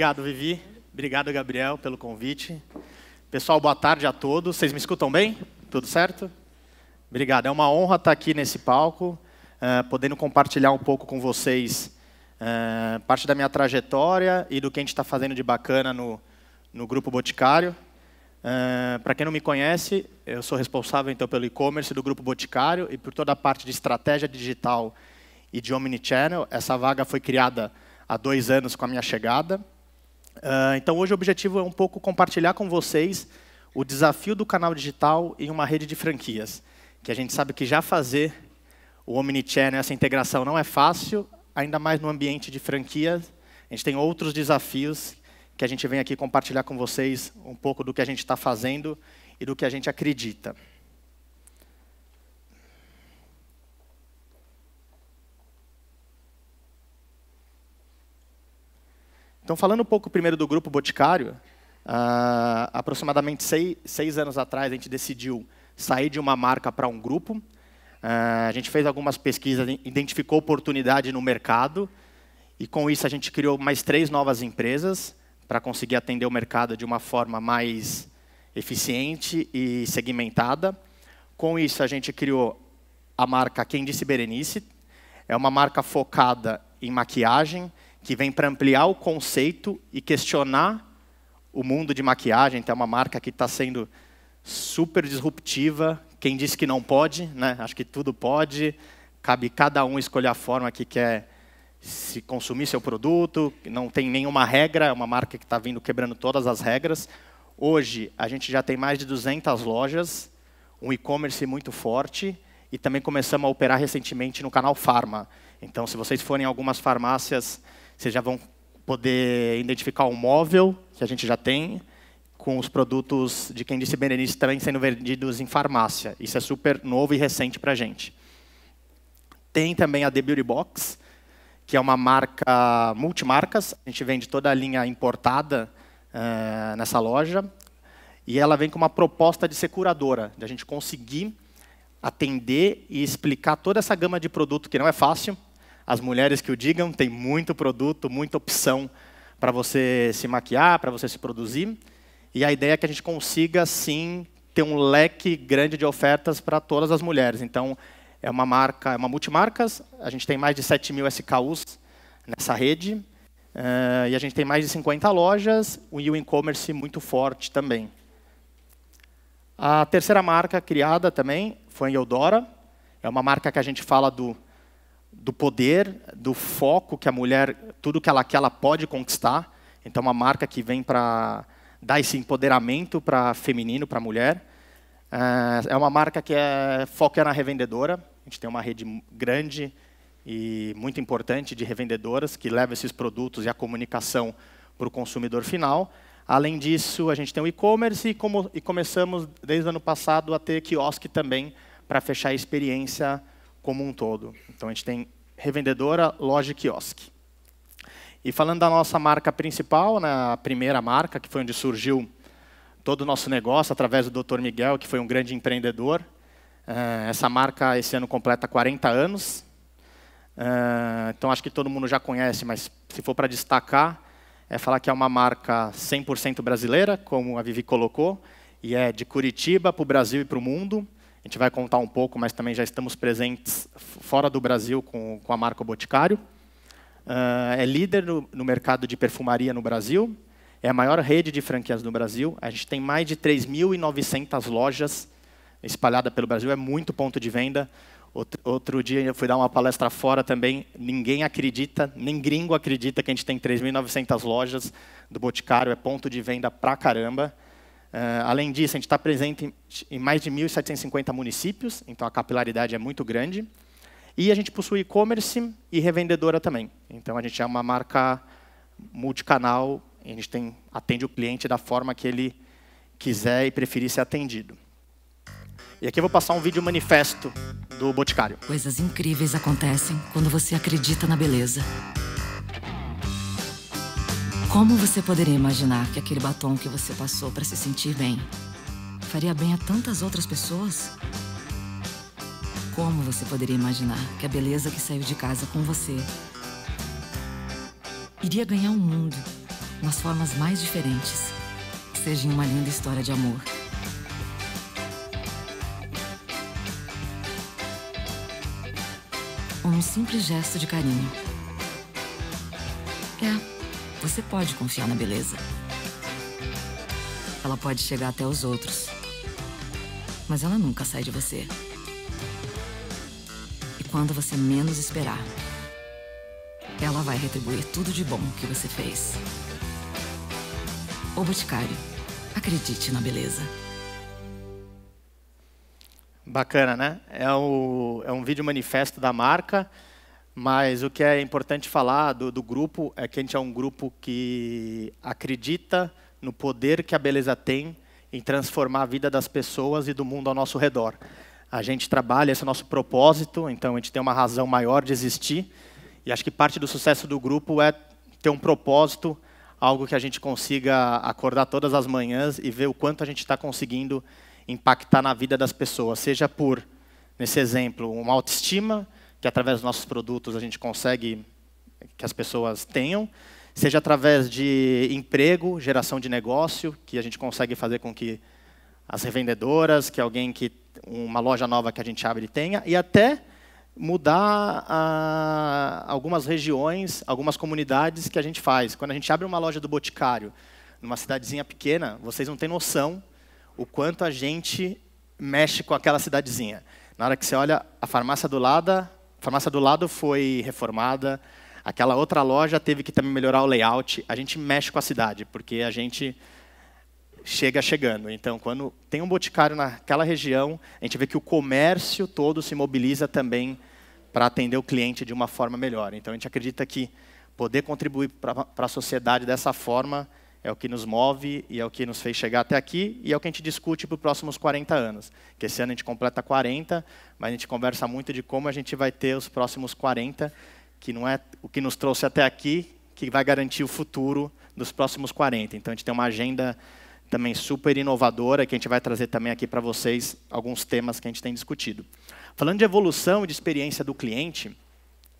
Obrigado, Vivi. Obrigado, Gabriel, pelo convite. Pessoal, boa tarde a todos. Vocês me escutam bem? Tudo certo? Obrigado. É uma honra estar aqui nesse palco, uh, podendo compartilhar um pouco com vocês uh, parte da minha trajetória e do que a gente está fazendo de bacana no, no Grupo Boticário. Uh, eh, Para quem não me conhece, eu sou responsável então pelo e-commerce do Grupo Boticário e por toda a parte de estratégia digital e de omnichannel. Essa vaga foi criada há dois anos com a minha chegada. Ah, então, hoje o objetivo é um pouco compartilhar com vocês o desafio do canal digital em uma rede de franquias, que a gente sabe que já fazer o Omnichannel, essa integração, não é fácil, ainda mais no ambiente de franquias. A gente tem outros desafios que a gente vem aqui compartilhar com vocês um pouco do que a gente está fazendo e do que a gente acredita. Então, falando um pouco primeiro do grupo Boticário, uh, aproximadamente seis, seis, anos atrás a gente decidiu sair de uma marca para um grupo. Uh, a gente fez algumas pesquisas, identificou oportunidade no mercado e com isso a gente criou mais três novas empresas para conseguir atender o mercado de uma forma mais eficiente e segmentada. Com isso a gente criou a marca Quem Disse Berenice. É uma marca focada em maquiagem, que vem para ampliar o conceito e questionar o mundo de maquiagem. Então, é uma marca que está sendo super disruptiva. Quem diz que não pode, né? acho que tudo pode. Cabe cada um escolher a forma que quer se consumir seu produto. Não tem nenhuma regra, é uma marca que está vindo quebrando todas as regras. Hoje, a gente já tem mais de 200 lojas, um e-commerce muito forte e também começamos a operar recentemente no canal Farma. Então, se vocês forem em algumas farmácias vocês já vão poder identificar o móvel que a gente já tem, com os produtos de quem disse Berenice também sendo vendidos em farmácia. Isso é super novo e recente para a gente. Tem também a The Beauty Box, que é uma marca multimarcas. A gente vende toda a linha importada uh, nessa loja. E ela vem com uma proposta de ser curadora, de a gente conseguir atender e explicar toda essa gama de produto, que não é fácil, as mulheres que o digam, tem muito produto, muita opção para você se maquiar, para você se produzir. E a ideia é que a gente consiga, sim, ter um leque grande de ofertas para todas as mulheres. Então, é uma marca, é uma multimarcas, a gente tem mais de 7 mil SKUs nessa rede, uh, e a gente tem mais de 50 lojas e o e-commerce muito forte também. A terceira marca criada também foi a Eudora, é uma marca que a gente fala do do poder, do foco que a mulher, tudo que ela quer, ela pode conquistar. Então, uma marca que vem para dar esse empoderamento para feminino, para a mulher. É, é uma marca que é, foca é na revendedora. A gente tem uma rede grande e muito importante de revendedoras que leva esses produtos e a comunicação para o consumidor final. Além disso, a gente tem o e-commerce e, como, e começamos desde o ano passado a ter quiosque também para fechar a experiência como um todo. Então a gente tem revendedora, loja e quiosque. E falando da nossa marca principal, na né, primeira marca, que foi onde surgiu todo o nosso negócio, através do Dr. Miguel, que foi um grande empreendedor. Eh, essa marca, esse ano, completa 40 anos. Eh, então, acho que todo mundo já conhece, mas se for para destacar, é falar que é uma marca 100% brasileira, como a Vivi colocou, e é de Curitiba para o Brasil e para o mundo. A gente vai contar um pouco, mas também já estamos presentes fora do Brasil com, com a marca Boticário. Uh, é líder no, no, mercado de perfumaria no Brasil, é a maior rede de franquias no Brasil. A gente tem mais de 3.900 lojas espalhadas pelo Brasil, é muito ponto de venda. Outro, outro dia eu fui dar uma palestra fora também, ninguém acredita, nem gringo acredita que a gente tem 3.900 lojas do Boticário, é ponto de venda pra caramba. Uh, além disso, a gente está presente em, mais de 1.750 municípios, então a capilaridade é muito grande. E a gente possui e-commerce e revendedora também. Então a gente é uma marca multicanal, a gente tem, atende o cliente da forma que ele quiser e preferir ser atendido. E aqui eu vou passar um vídeo manifesto do Boticário. Coisas incríveis acontecem quando você acredita na beleza. Como você poderia imaginar que aquele batom que você passou para se sentir bem faria bem a tantas outras pessoas? Como você poderia imaginar que a beleza que saiu de casa com você iria ganhar um mundo nas formas mais diferentes, seja em uma linda história de amor? Ou um simples gesto de carinho. Você pode confiar na beleza. Ela pode chegar até os outros, mas ela nunca sai de você. E quando você menos esperar, ela vai retribuir tudo de bom que você fez. O Boticário, acredite na beleza. Bacana, né? É, o, é um vídeo manifesto da marca. Mas o que é importante falar do, do, grupo é que a gente é um grupo que acredita no poder que a beleza tem em transformar a vida das pessoas e do mundo ao nosso redor. A gente trabalha, esse é o nosso propósito, então a gente tem uma razão maior de existir. E acho que parte do sucesso do grupo é ter um propósito, algo que a gente consiga acordar todas as manhãs e ver o quanto a gente está conseguindo impactar na vida das pessoas, seja por, nesse exemplo, uma autoestima que através dos nossos produtos a gente consegue que as pessoas tenham, seja através de emprego, geração de negócio, que a gente consegue fazer com que as revendedoras, que alguém que uma loja nova que a gente abre tenha, e até mudar a, algumas regiões, algumas comunidades que a gente faz. Quando a gente abre uma loja do Boticário numa cidadezinha pequena, vocês não têm noção o quanto a gente mexe com aquela cidadezinha. Na hora que você olha a farmácia do lado, a farmácia do lado foi reformada, aquela outra loja teve que também melhorar o layout. A gente mexe com a cidade, porque a gente chega chegando. Então, quando tem um boticário naquela região, a gente vê que o comércio todo se mobiliza também para atender o cliente de uma forma melhor. Então, a gente acredita que poder contribuir para a sociedade dessa forma é o que nos move e é o que nos fez chegar até aqui e é o que a gente discute para os próximos 40 anos. Que esse ano a gente completa 40, mas a gente conversa muito de como a gente vai ter os próximos 40, que não é o que nos trouxe até aqui, que vai garantir o futuro dos próximos 40. Então a gente tem uma agenda também super inovadora que a gente vai trazer também aqui para vocês alguns temas que a gente tem discutido. Falando de evolução e de experiência do cliente,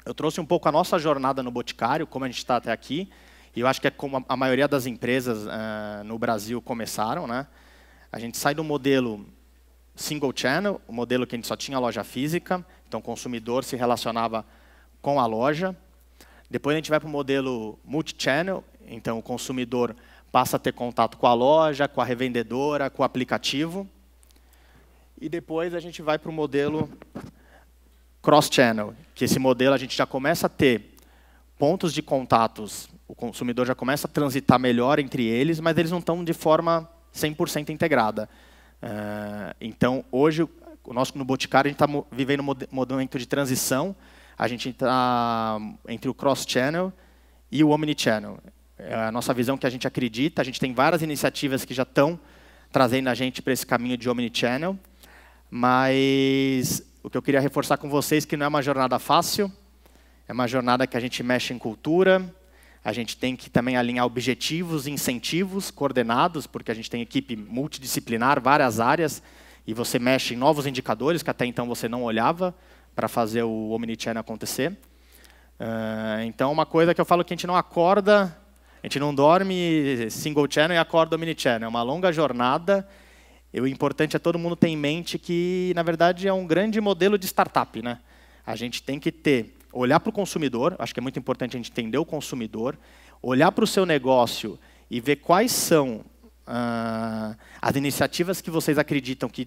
eu trouxe um pouco a nossa jornada no Boticário, como a gente está até aqui e eu acho que é como a maioria das empresas uh, no Brasil começaram, né? A gente sai do modelo single channel, o modelo que a gente só tinha loja física, então o consumidor se relacionava com a loja. Depois a gente vai para o modelo multi-channel, então o consumidor passa a ter contato com a loja, com a revendedora, com o aplicativo. E depois a gente vai para o modelo cross-channel, que esse modelo a gente já começa a ter pontos de contatos o consumidor já começa a transitar melhor entre eles, mas eles não estão de forma 100% integrada. Uh, então, hoje, o nosso no Boticário, a gente está vivendo um momento de transição. A gente está entre o cross-channel e o omnichannel. É a nossa visão que a gente acredita. A gente tem várias iniciativas que já estão trazendo a gente para esse caminho de omnichannel. Mas o que eu queria reforçar com vocês é que não é uma jornada fácil. É uma jornada que a gente mexe em cultura, a gente tem que também alinhar objetivos e incentivos coordenados, porque a gente tem equipe multidisciplinar, várias áreas, e você mexe em novos indicadores que até então você não olhava para fazer o Omnichannel acontecer. Uh, então, uma coisa que eu falo que a gente não acorda, a gente não dorme single channel e acorda omnichannel. É uma longa jornada. E o importante é todo mundo ter em mente que, na verdade, é um grande modelo de startup. Né? A gente tem que ter olhar para o consumidor, acho que é muito importante a gente entender o consumidor, olhar para o seu negócio e ver quais são ah, as iniciativas que vocês acreditam que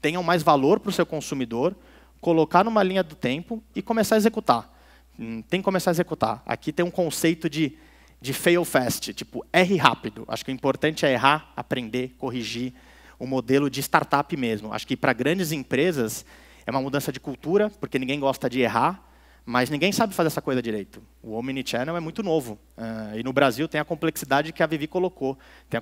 tenham mais valor para o seu consumidor, colocar numa linha do tempo e começar a executar. Hum, tem que começar a executar. Aqui tem um conceito de, de fail fast, tipo, erre rápido. Acho que o importante é errar, aprender, corrigir o modelo de startup mesmo. Acho que para grandes empresas é uma mudança de cultura, porque ninguém gosta de errar, mas ninguém sabe fazer essa coisa direito. O Omnichannel é muito novo. Uh, e no Brasil tem a complexidade que a Vivi colocou. Tem a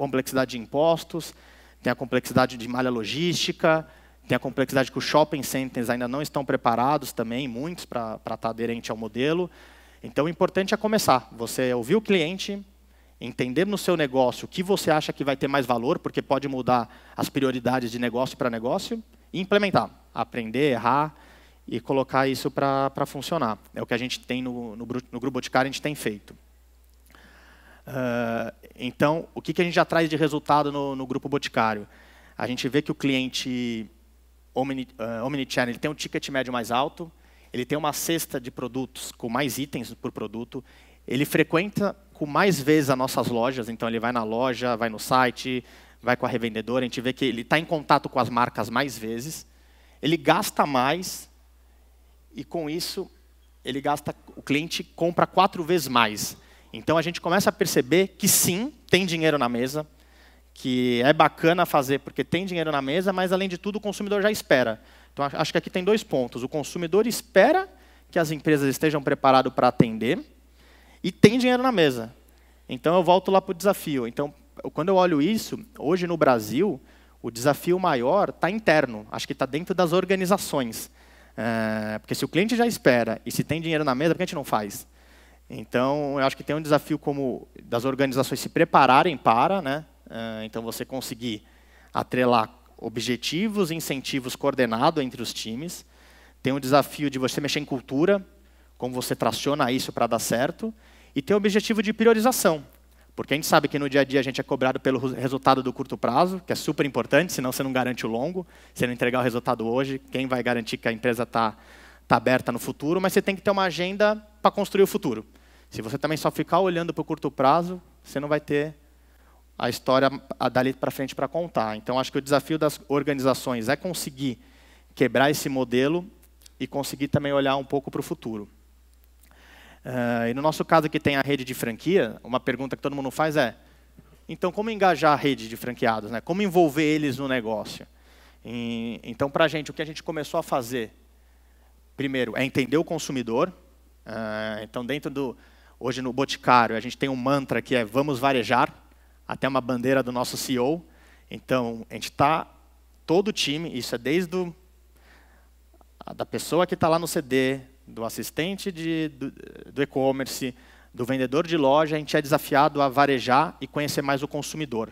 complexidade de impostos, tem a complexidade de malha logística, tem a complexidade que os shopping centers ainda não estão preparados também, muitos, para estar tá aderente ao modelo. Então, o importante é começar. Você ouvir o cliente, entender no seu negócio o que você acha que vai ter mais valor, porque pode mudar as prioridades de negócio para negócio, e implementar. Aprender, errar, e colocar isso para funcionar. É o que a gente tem no, no, no Grupo Boticário, a gente tem feito. Uh, então, o que, que a gente já traz de resultado no, no Grupo Boticário? A gente vê que o cliente omni, uh, omnichannel ele tem um ticket médio mais alto, ele tem uma cesta de produtos com mais itens por produto, ele frequenta com mais vezes as nossas lojas, então ele vai na loja, vai no site, vai com a revendedora, a gente vê que ele está em contato com as marcas mais vezes, ele gasta mais, e com isso ele gasta, o cliente compra quatro vezes mais. Então a gente começa a perceber que sim, tem dinheiro na mesa, que é bacana fazer porque tem dinheiro na mesa, mas além de tudo o consumidor já espera. Então acho que aqui tem dois pontos. O consumidor espera que as empresas estejam preparadas para atender e tem dinheiro na mesa. Então eu volto lá para o desafio. Então, quando eu olho isso, hoje no Brasil, o desafio maior está interno, acho que está dentro das organizações. É, porque se o cliente já espera e se tem dinheiro na mesa, por que a gente não faz? Então, eu acho que tem um desafio como das organizações se prepararem para, né? É, então você conseguir atrelar objetivos e incentivos coordenado entre os times. Tem um desafio de você mexer em cultura, como você traciona isso para dar certo, e tem o objetivo de priorização. Porque a gente sabe que no dia a dia a gente é cobrado pelo resultado do curto prazo, que é super importante, senão você não garante o longo. Se não entregar o resultado hoje, quem vai garantir que a empresa está tá aberta no futuro? Mas você tem que ter uma agenda para construir o futuro. Se você também só ficar olhando para o curto prazo, você não vai ter a história dali para frente para contar. Então, acho que o desafio das organizações é conseguir quebrar esse modelo e conseguir também olhar um pouco para o futuro. Uh, e no nosso caso que tem a rede de franquia, uma pergunta que todo mundo faz é: então como engajar a rede de franqueados, né? Como envolver eles no negócio? E, então para a gente o que a gente começou a fazer, primeiro é entender o consumidor. Uh, então dentro do hoje no Boticário a gente tem um mantra que é vamos varejar, até uma bandeira do nosso CEO. Então a gente está todo o time, isso é desde do, da pessoa que está lá no CD, do assistente de, do, e-commerce, do vendedor de loja, a gente é desafiado a varejar e conhecer mais o consumidor.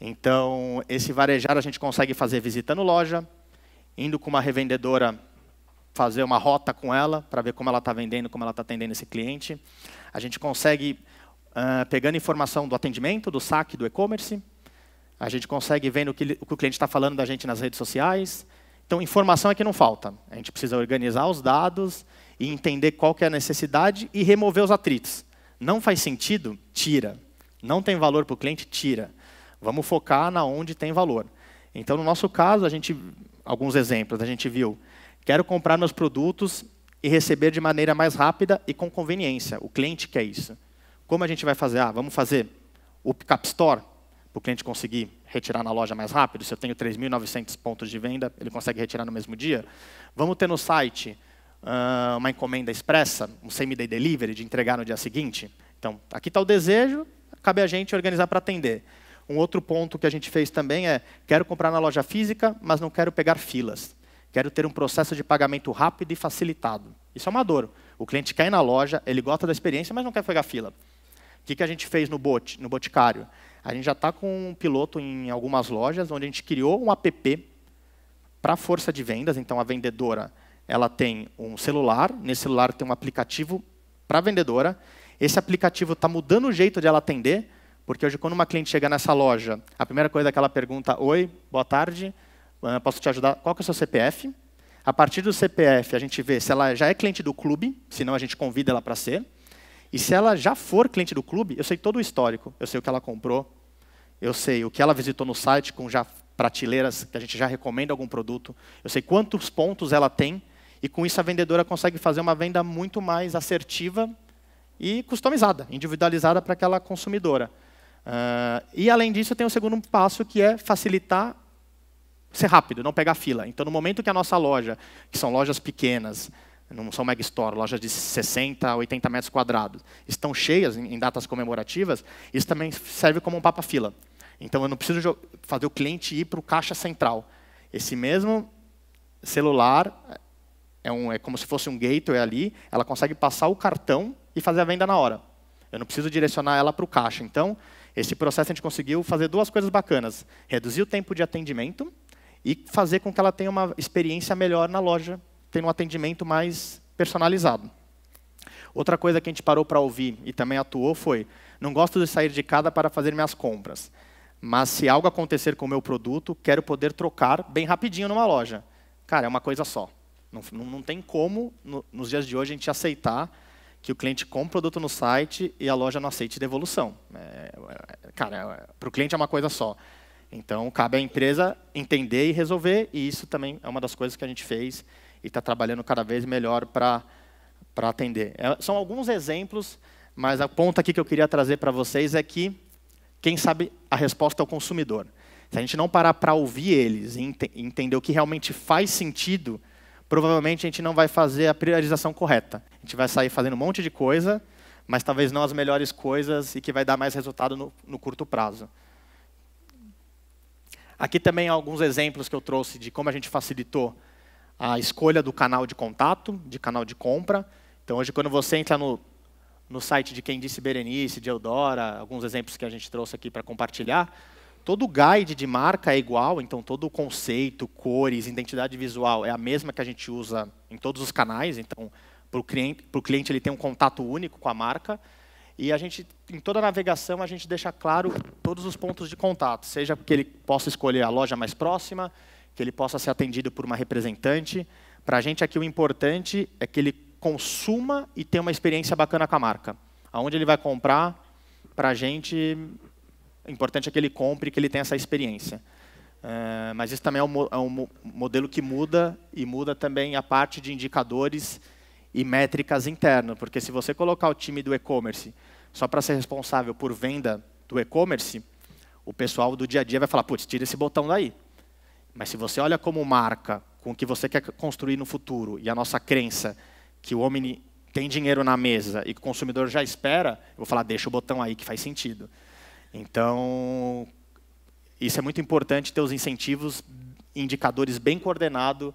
Então, esse varejar a gente consegue fazer visitando loja, indo com uma revendedora fazer uma rota com ela, para ver como ela está vendendo, como ela está atendendo esse cliente. A gente consegue, uh, pegando informação do atendimento, do saque, do e-commerce, a gente consegue vendo o que, o que o cliente está falando da gente nas redes sociais. Então, informação é que não falta. A gente precisa organizar os dados e entender qual que é a necessidade e remover os atritos. Não faz sentido? Tira. Não tem valor para o cliente? Tira. Vamos focar na onde tem valor. Então, no nosso caso, a gente alguns exemplos, a gente viu. Quero comprar meus produtos e receber de maneira mais rápida e com conveniência. O cliente quer isso. Como a gente vai fazer? Ah, vamos fazer o Pickup Store, para o cliente conseguir retirar na loja mais rápido. Se eu tenho 3.900 pontos de venda, ele consegue retirar no mesmo dia. Vamos ter no site uh, uma encomenda expressa, um same-day delivery, de entregar no dia seguinte. Então, aqui está o desejo, cabe a gente organizar para atender. Um outro ponto que a gente fez também é, quero comprar na loja física, mas não quero pegar filas. Quero ter um processo de pagamento rápido e facilitado. Isso é uma dor. O cliente quer ir na loja, ele gosta da experiência, mas não quer pegar fila. O que, que a gente fez no, bot, no Boticário? A gente já está com um piloto em algumas lojas, onde a gente criou um app para a força de vendas. Então, a vendedora ela tem um celular, nesse celular tem um aplicativo para a vendedora. Esse aplicativo está mudando o jeito de ela atender, porque hoje quando uma cliente chega nessa loja, a primeira coisa que ela pergunta, oi, boa tarde, posso te ajudar? Qual que é o seu CPF? A partir do CPF, a gente vê se ela já é cliente do clube, senão a gente convida ela para ser. E se ela já for cliente do clube, eu sei todo o histórico. Eu sei o que ela comprou, eu sei o que ela visitou no site com já prateleiras que a gente já recomenda algum produto, eu sei quantos pontos ela tem e com isso a vendedora consegue fazer uma venda muito mais assertiva e customizada, individualizada para aquela consumidora. Uh, e além disso, tem o segundo passo que é facilitar ser rápido, não pegar fila. Então, no momento que a nossa loja, que são lojas pequenas, não são mega store, lojas de 60 80 metros quadrados, estão cheias em datas comemorativas, isso também serve como um papa-fila. Então, eu não preciso fazer o cliente ir para o caixa central. Esse mesmo celular é, um, é como se fosse um gateway ali, ela consegue passar o cartão e fazer a venda na hora. Eu não preciso direcionar ela para o caixa. Então, esse processo a gente conseguiu fazer duas coisas bacanas. Reduzir o tempo de atendimento e fazer com que ela tenha uma experiência melhor na loja, tenha um atendimento mais personalizado. Outra coisa que a gente parou para ouvir e também atuou foi: não gosto de sair de casa para fazer minhas compras, mas se algo acontecer com o meu produto, quero poder trocar bem rapidinho numa loja. Cara, é uma coisa só. Não, não tem como, no, nos dias de hoje, a gente aceitar que o cliente compra o produto no site e a loja não aceite devolução. É, é, é cara, é, para o cliente é uma coisa só. Então, cabe à empresa entender e resolver, e isso também é uma das coisas que a gente fez e está trabalhando cada vez melhor para atender. É, são alguns exemplos, mas a ponta aqui que eu queria trazer para vocês é que quem sabe a resposta é o consumidor. Se a gente não parar para ouvir eles e ent entender o que realmente faz sentido, provavelmente a gente não vai fazer a priorização correta. A gente vai sair fazendo um monte de coisa, mas talvez não as melhores coisas e que vai dar mais resultado no, no curto prazo. Aqui também alguns exemplos que eu trouxe de como a gente facilitou a escolha do canal de contato, de canal de compra. Então, hoje, quando você entra no, no site de quem disse Berenice, de Eudora, alguns exemplos que a gente trouxe aqui para compartilhar, Todo guide de marca é igual, então todo conceito, cores, identidade visual é a mesma que a gente usa em todos os canais. Então, para o cliente, cliente ele tem um contato único com a marca. E a gente, em toda a navegação, a gente deixa claro todos os pontos de contato, seja que ele possa escolher a loja mais próxima, que ele possa ser atendido por uma representante. Para a gente aqui o importante é que ele consuma e tenha uma experiência bacana com a marca. Aonde ele vai comprar, para a gente o é importante é que ele compre, que ele tenha essa experiência. É, mas isso também é um, é um, modelo que muda e muda também a parte de indicadores e métricas internas, porque se você colocar o time do e-commerce só para ser responsável por venda do e-commerce, o pessoal do dia a dia vai falar, putz, tira esse botão daí. Mas se você olha como marca, com o que você quer construir no futuro e a nossa crença que o homem tem dinheiro na mesa e que o consumidor já espera, eu vou falar, deixa o botão aí que faz sentido. Então, isso é muito importante ter os incentivos, indicadores bem coordenados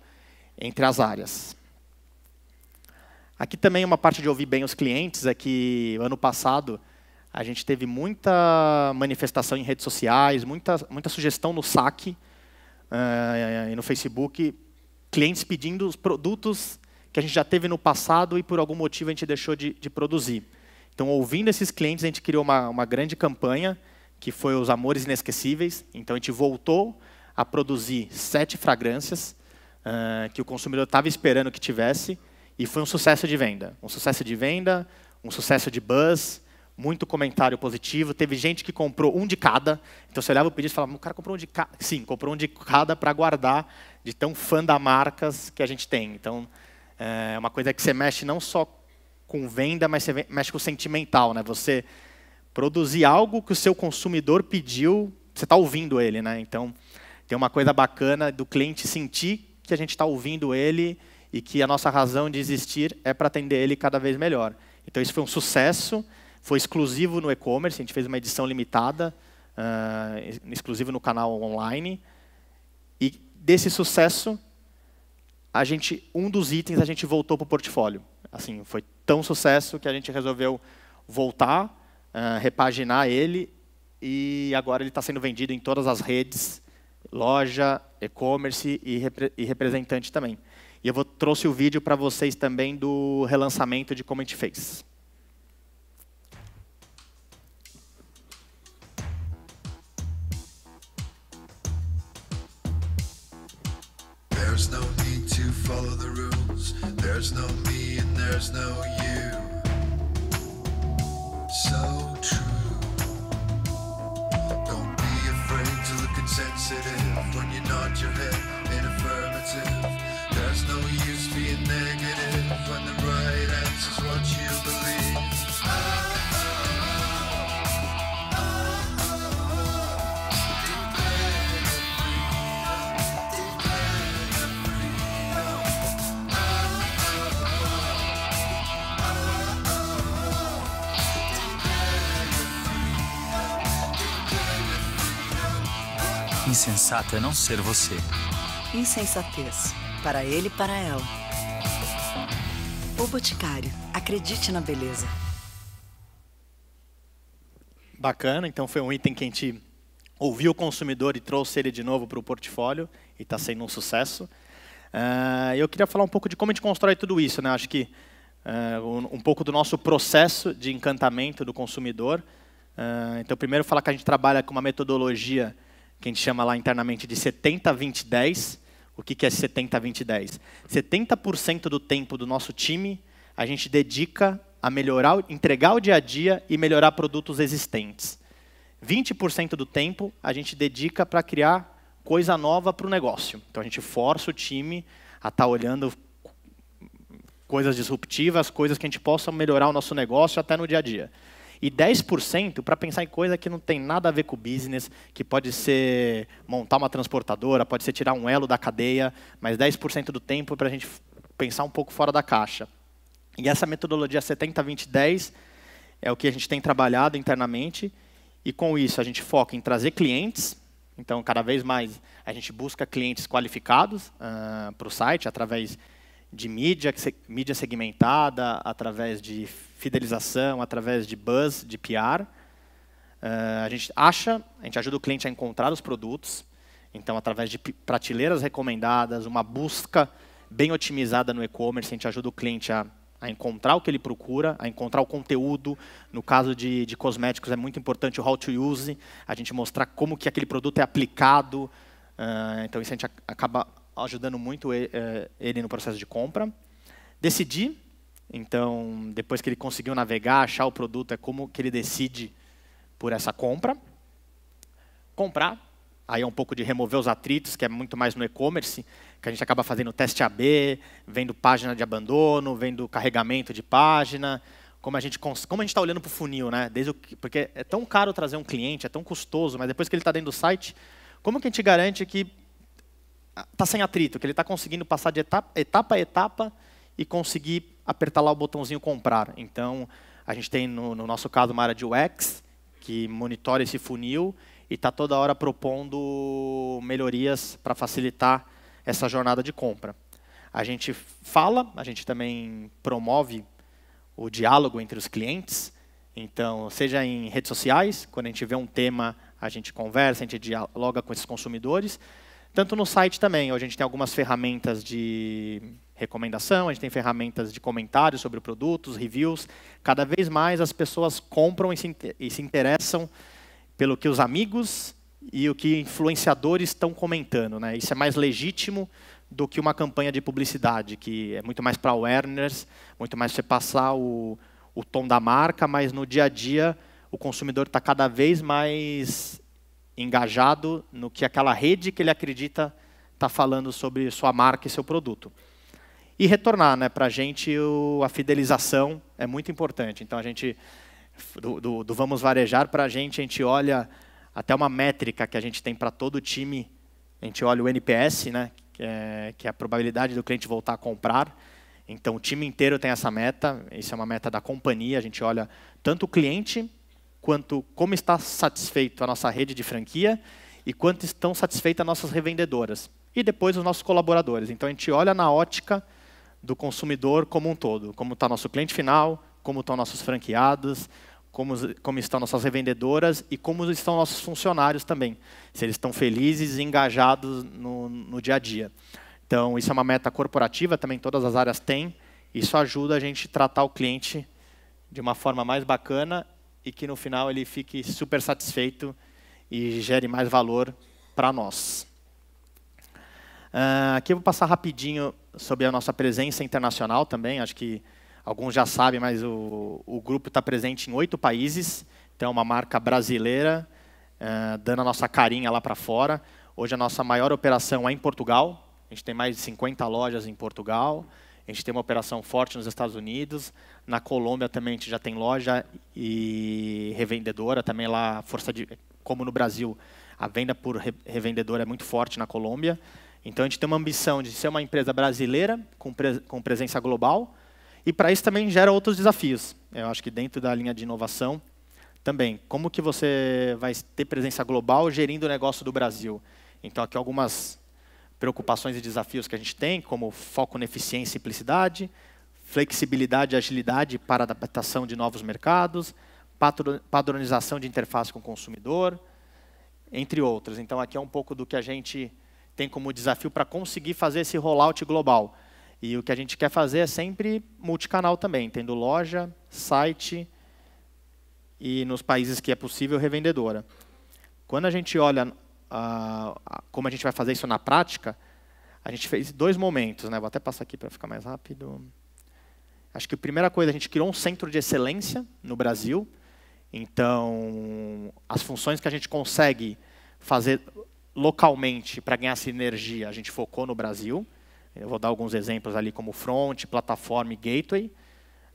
entre as áreas. Aqui também uma parte de ouvir bem os clientes é que ano passado a gente teve muita manifestação em redes sociais, muita, muita sugestão no saque uh, e no Facebook, clientes pedindo os produtos que a gente já teve no passado e por algum motivo a gente deixou de, de produzir. Então, ouvindo esses clientes, a gente criou uma, uma grande campanha, que foi os Amores Inesquecíveis. Então, a gente voltou a produzir sete fragrâncias uh, que o consumidor estava esperando que tivesse, e foi um sucesso de venda. Um sucesso de venda, um sucesso de buzz, muito comentário positivo. Teve gente que comprou um de cada. Então você olhava o pedido e falava, o cara comprou um de cada. Sim, comprou um de cada para guardar, de tão fã da marcas que a gente tem. Então eh, é uma coisa que você mexe não só com venda, mas você mexe com o sentimental, né? Você produzir algo que o seu consumidor pediu, você está ouvindo ele, né? Então, tem uma coisa bacana do cliente sentir que a gente está ouvindo ele e que a nossa razão de existir é para atender ele cada vez melhor. Então, isso foi um sucesso, foi exclusivo no e-commerce, a gente fez uma edição limitada, uh, exclusivo no canal online. E desse sucesso, a gente, um dos itens a gente voltou para o portfólio assim, foi tão sucesso que a gente resolveu voltar, uh, repaginar ele e agora ele está sendo vendido em todas as redes, loja, e-commerce e, repre e, representante também. E eu vou, trouxe o vídeo para vocês também do relançamento de como a gente fez. There's no need to follow the rules. There's no need there's no you. So true. Don't be afraid to look insensitive. insensato é não ser você. Insensatez. Para ele e para ela. O Boticário. Acredite na beleza. Bacana, então foi um item que a gente ouviu o consumidor e trouxe ele de novo para o portfólio e está sendo um sucesso. Uh, eu queria falar um pouco de como a gente constrói tudo isso. Né? Acho que uh, um pouco do nosso processo de encantamento do consumidor. Uh, então, primeiro, falar que a gente trabalha com uma metodologia que a gente chama lá internamente de 70-20-10. O que, que é 70-20-10? 70%, 70 do tempo do nosso time a gente dedica a melhorar, entregar o dia a dia e melhorar produtos existentes. 20% do tempo a gente dedica para criar coisa nova para o negócio. Então a gente força o time a estar tá olhando coisas disruptivas, coisas que a gente possa melhorar o nosso negócio até no dia a dia e 10% para pensar em coisa que não tem nada a ver com o business, que pode ser montar uma transportadora, pode ser tirar um elo da cadeia, mas 10% do tempo é para a gente pensar um pouco fora da caixa. E essa metodologia 70-20-10 é o que a gente tem trabalhado internamente, e com isso a gente foca em trazer clientes, então cada vez mais a gente busca clientes qualificados uh, ah, para o site através de mídia, mídia segmentada, através de fidelização, através de buzz, de PR. Uh, eh, a gente acha, a gente ajuda o cliente a encontrar os produtos, então através de prateleiras recomendadas, uma busca bem otimizada no e-commerce, a gente ajuda o cliente a, a, encontrar o que ele procura, a encontrar o conteúdo. No caso de, de, cosméticos é muito importante o how to use, a gente mostrar como que aquele produto é aplicado. Uh, então isso a gente acaba ajudando muito é, ele, no processo de compra. Decidi, então, depois que ele conseguiu navegar, achar o produto, é como que ele decide por essa compra. Comprar, aí é um pouco de remover os atritos, que é muito mais no e-commerce, que a gente acaba fazendo teste AB, vendo página de abandono, vendo carregamento de página, como a gente como a gente está olhando para o funil, né? Desde o, porque é tão caro trazer um cliente, é tão custoso, mas depois que ele está dentro do site, como que a gente garante que está sem atrito, que ele está conseguindo passar de etapa, etapa a etapa e conseguir apertar lá o botãozinho comprar. Então, a gente tem, no, no nosso caso, uma área de UX, que monitora esse funil e está toda hora propondo melhorias para facilitar essa jornada de compra. A gente fala, a gente também promove o diálogo entre os clientes, então, seja em redes sociais, quando a gente vê um tema, a gente conversa, a gente dialoga com esses consumidores, tanto no site também, a gente tem algumas ferramentas de recomendação, a gente tem ferramentas de comentários sobre produtos, reviews. Cada vez mais as pessoas compram e se, interessam pelo que os amigos e o que influenciadores estão comentando. Né? Isso é mais legítimo do que uma campanha de publicidade, que é muito mais para awareness, muito mais para você passar o, o tom da marca, mas no dia a dia o consumidor está cada vez mais engajado no que aquela rede que ele acredita está falando sobre sua marca e seu produto. E retornar, né? Para a gente o, a fidelização é muito importante. Então a gente do, do, do vamos varejar para a gente a gente olha até uma métrica que a gente tem para todo o time. A gente olha o NPS, né? Que é, que é a probabilidade do cliente voltar a comprar. Então o time inteiro tem essa meta. Isso é uma meta da companhia. A gente olha tanto o cliente quanto como está satisfeito a nossa rede de franquia e quanto estão satisfeitas nossas revendedoras e depois os nossos colaboradores. Então a gente olha na ótica do consumidor como um todo, como está nosso cliente final, como estão nossos franqueados, como, como estão nossas revendedoras e como estão nossos funcionários também, se eles estão felizes e engajados no, no dia a dia. Então isso é uma meta corporativa, também todas as áreas têm. Isso ajuda a gente a tratar o cliente de uma forma mais bacana e que no final ele fique super satisfeito e gere mais valor para nós. Uh, aqui eu vou passar rapidinho sobre a nossa presença internacional também. Acho que alguns já sabem, mas o, o grupo está presente em oito países. Então, é uma marca brasileira, uh, dando a nossa carinha lá para fora. Hoje a nossa maior operação é em Portugal. A gente tem mais de 50 lojas em Portugal. A gente tem uma operação forte nos Estados Unidos. Na Colômbia também a gente já tem loja e revendedora, também lá força de como no Brasil, a venda por revendedora é muito forte na Colômbia. Então a gente tem uma ambição de ser uma empresa brasileira com, pre com presença global e para isso também gera outros desafios. Eu acho que dentro da linha de inovação também, como que você vai ter presença global gerindo o negócio do Brasil? Então aqui algumas preocupações e desafios que a gente tem, como foco na eficiência e simplicidade, flexibilidade e agilidade para adaptação de novos mercados, padronização de interface com o consumidor, entre outras. Então, aqui é um pouco do que a gente tem como desafio para conseguir fazer esse rollout global. E o que a gente quer fazer é sempre multicanal também, tendo loja, site e, nos países que é possível, revendedora. Quando a gente olha ah, como a gente vai fazer isso na prática, a gente fez dois momentos. Né? Vou até passar aqui para ficar mais rápido. Acho que a primeira coisa, a gente criou um centro de excelência no Brasil. Então, as funções que a gente consegue fazer localmente para ganhar sinergia, a gente focou no Brasil. Eu vou dar alguns exemplos ali, como front, plataforma e gateway.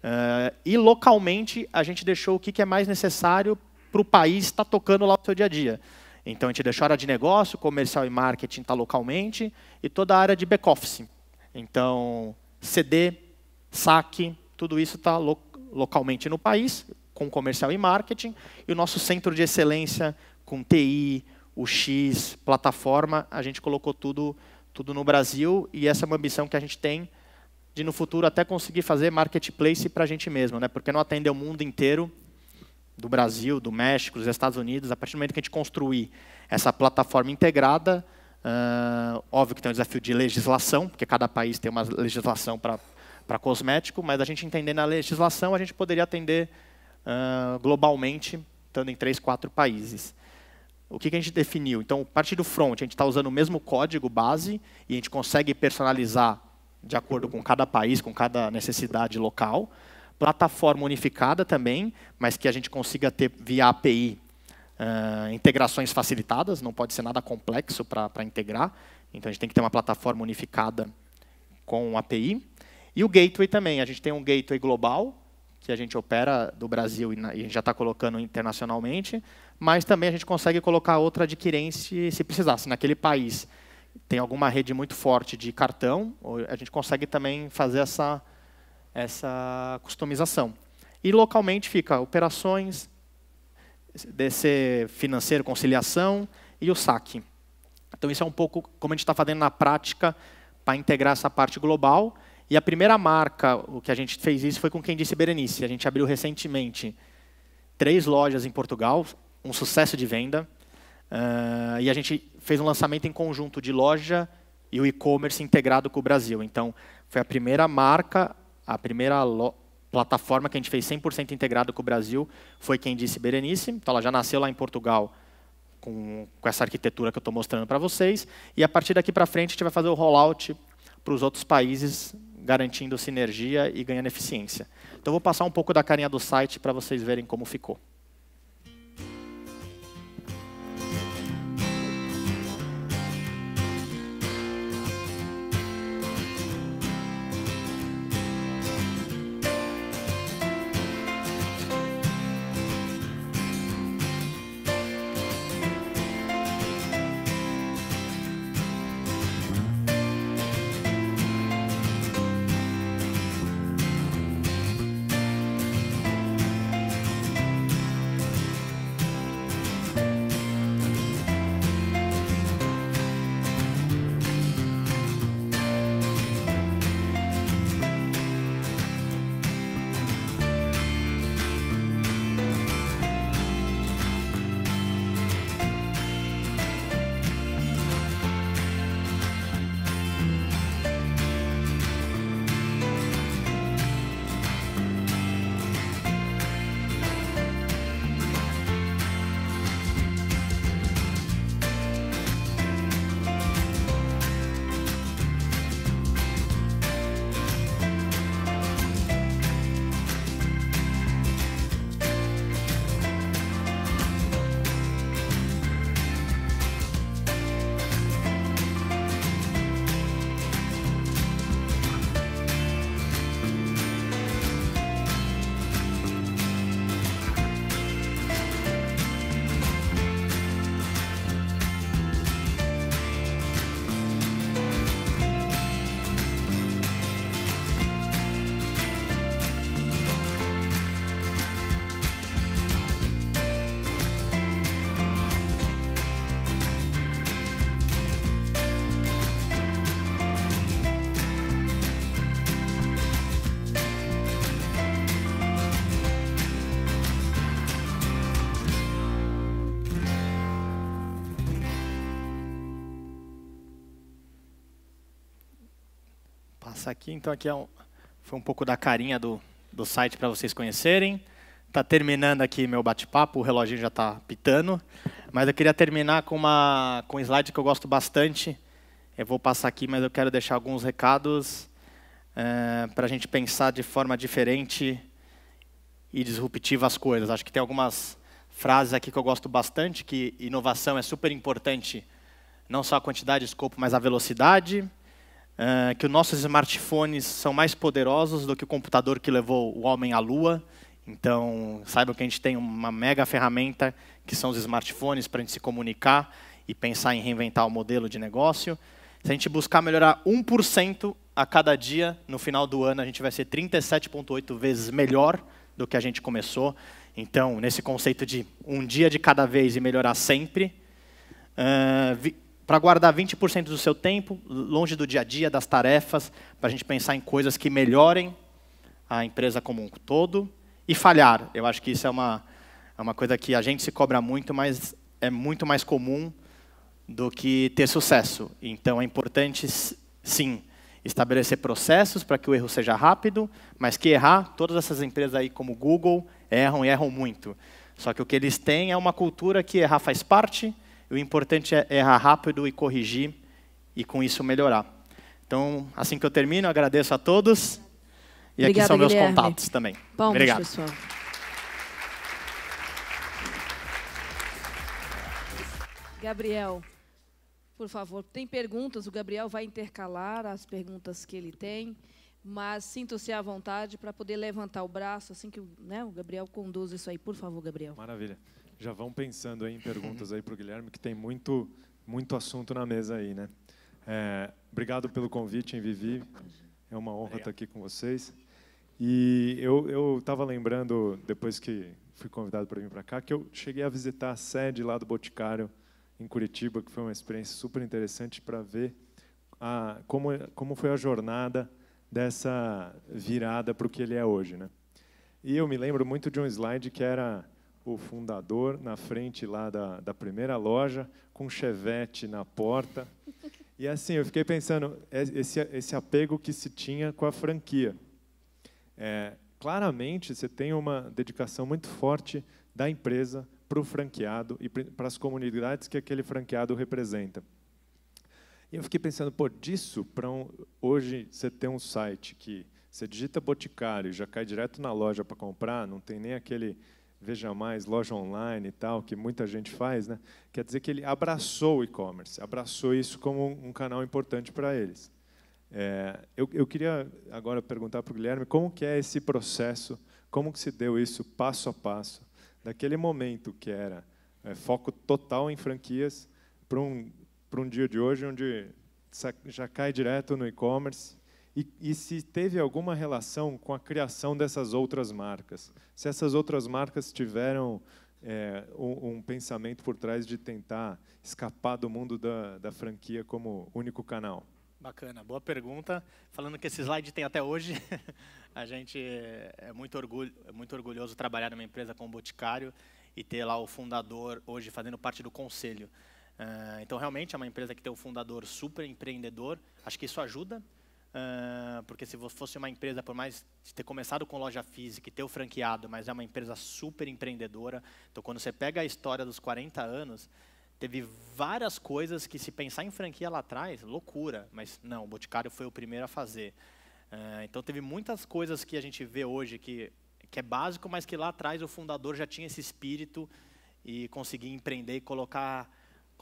Uh, e localmente, a gente deixou o que, é mais necessário para o país estar tá tocando lá o seu dia a dia. Então, a gente deixou a área de negócio, comercial e marketing tá localmente, e toda a área de back-office. Então, CD, saque, tudo isso está lo localmente no país, com comercial e marketing, e o nosso centro de excelência com TI, o X, plataforma, a gente colocou tudo, tudo no Brasil e essa é uma ambição que a gente tem de no futuro até conseguir fazer marketplace para a gente mesmo, né? Porque não atender o mundo inteiro do Brasil, do México, dos Estados Unidos. A partir do momento que a gente construir essa plataforma integrada, uh, óbvio que tem um desafio de legislação, porque cada país tem uma legislação para para cosmético, mas a gente entender na legislação, a gente poderia atender uh, globalmente, estando em três, quatro países. O que, que a gente definiu? Então, parte do front, a gente está usando o mesmo código base e a gente consegue personalizar de acordo com cada país, com cada necessidade local. Plataforma unificada também, mas que a gente consiga ter via API uh, ah, integrações facilitadas, não pode ser nada complexo para integrar. Então, a gente tem que ter uma plataforma unificada com API. E o gateway também. A gente tem um gateway global, que a gente opera do Brasil e já está colocando internacionalmente, mas também a gente consegue colocar outra adquirência se precisar. Se naquele país tem alguma rede muito forte de cartão, a gente consegue também fazer essa, essa customização. E localmente fica operações, DC financeiro, conciliação e o saque. Então isso é um pouco como a gente está fazendo na prática para integrar essa parte global e a primeira marca, o que a gente fez isso foi com quem disse Berenice. A gente abriu recentemente três lojas em Portugal, um sucesso de venda. Uh, e a gente fez um lançamento em conjunto de loja e o e-commerce integrado com o Brasil. Então, foi a primeira marca, a primeira plataforma que a gente fez 100% integrado com o Brasil, foi quem disse Berenice. Então, ela já nasceu lá em Portugal com, com essa arquitetura que eu estou mostrando para vocês. E a partir daqui para frente, a gente vai fazer o rollout para os outros países garantindo sinergia e ganhando eficiência. Então, vou passar um pouco da carinha do site para vocês verem como ficou. essa aqui. Então aqui é um, foi um pouco da carinha do, do site para vocês conhecerem. Está terminando aqui meu bate-papo, o reloginho já está pitando. Mas eu queria terminar com, uma, com um slide que eu gosto bastante. Eu vou passar aqui, mas eu quero deixar alguns recados é, eh, para a gente pensar de forma diferente e disruptiva as coisas. Acho que tem algumas frases aqui que eu gosto bastante, que inovação é super importante, não só a quantidade de escopo, mas a velocidade. Ah, que os nossos smartphones são mais poderosos do que o computador que levou o homem à lua. Então, saibam que a gente tem uma mega ferramenta que são os smartphones para a gente se comunicar e pensar em reinventar o modelo de negócio. Se a gente buscar melhorar 1% a cada dia, no final do ano a gente vai ser 37,8 vezes melhor do que a gente começou. Então, nesse conceito de um dia de cada vez e melhorar sempre, uh, para guardar 20% do seu tempo, longe do dia a dia, das tarefas, para a gente pensar em coisas que melhorem a empresa como um todo. E falhar, eu acho que isso é uma, é uma coisa que a gente se cobra muito, mas é muito mais comum do que ter sucesso. Então é importante, sim, estabelecer processos para que o erro seja rápido, mas que errar, todas essas empresas aí como Google erram e erram muito. Só que o que eles têm é uma cultura que errar faz parte o importante é errar rápido e corrigir e com isso melhorar. Então, assim que eu termino, agradeço a todos. E Obrigada, aqui são meus Guilherme. contatos também. Palmas, Obrigado. Pessoal. Gabriel, por favor, tem perguntas? O Gabriel vai intercalar as perguntas que ele tem, mas sinta-se à vontade para poder levantar o braço assim que né, o Gabriel conduz isso aí. Por favor, Gabriel. Maravilha já vão pensando em perguntas aí para o Guilherme, que tem muito, muito assunto na mesa aí, né? É, obrigado pelo convite, hein, Vivi. É uma honra Obrigado. estar aqui com vocês. E eu estava lembrando, depois que fui convidado para vir para cá, que eu cheguei a visitar a sede lá do Boticário, em Curitiba, que foi uma experiência super interessante para ver a, como, como foi a jornada dessa virada para o que ele é hoje. Né? E eu me lembro muito de um slide que era o fundador na frente lá da, da primeira loja, com um chevette na porta. E assim, eu fiquei pensando, é, esse, esse apego que se tinha com a franquia. É, claramente, você tem uma dedicação muito forte da empresa para o franqueado e para as comunidades que aquele franqueado representa. E eu fiquei pensando, pô, disso para um, hoje você ter um site que você digita Boticário e já cai direto na loja para comprar, não tem nem aquele Veja Mais, loja online e tal, que muita gente faz, né? quer dizer que ele abraçou o e-commerce, abraçou isso como um canal importante para eles. É, eu, eu, queria agora perguntar para o Guilherme como que é esse processo, como que se deu isso passo a passo, daquele momento que era é, foco total em franquias para um, um dia de hoje onde já cai direto no e-commerce, e, e, se teve alguma relação com a criação dessas outras marcas. Se essas outras marcas tiveram é, um, um, pensamento por trás de tentar escapar do mundo da, da franquia como único canal. Bacana, boa pergunta. Falando que esse slide tem até hoje, a gente é, é muito, orgulho, é muito orgulhoso trabalhar numa empresa como o Boticário e ter lá o fundador hoje fazendo parte do conselho. Ah, então, realmente, é uma empresa que tem um fundador super empreendedor. Acho que isso ajuda, Uh, porque se fosse uma empresa, por mais de ter começado com loja física e ter o franqueado, mas é uma empresa super empreendedora, então quando você pega a história dos 40 anos, teve várias coisas que se pensar em franquia lá atrás, loucura, mas não, o Boticário foi o primeiro a fazer. Uh, então teve muitas coisas que a gente vê hoje que, que é básico, mas que lá atrás o fundador já tinha esse espírito e conseguia empreender e colocar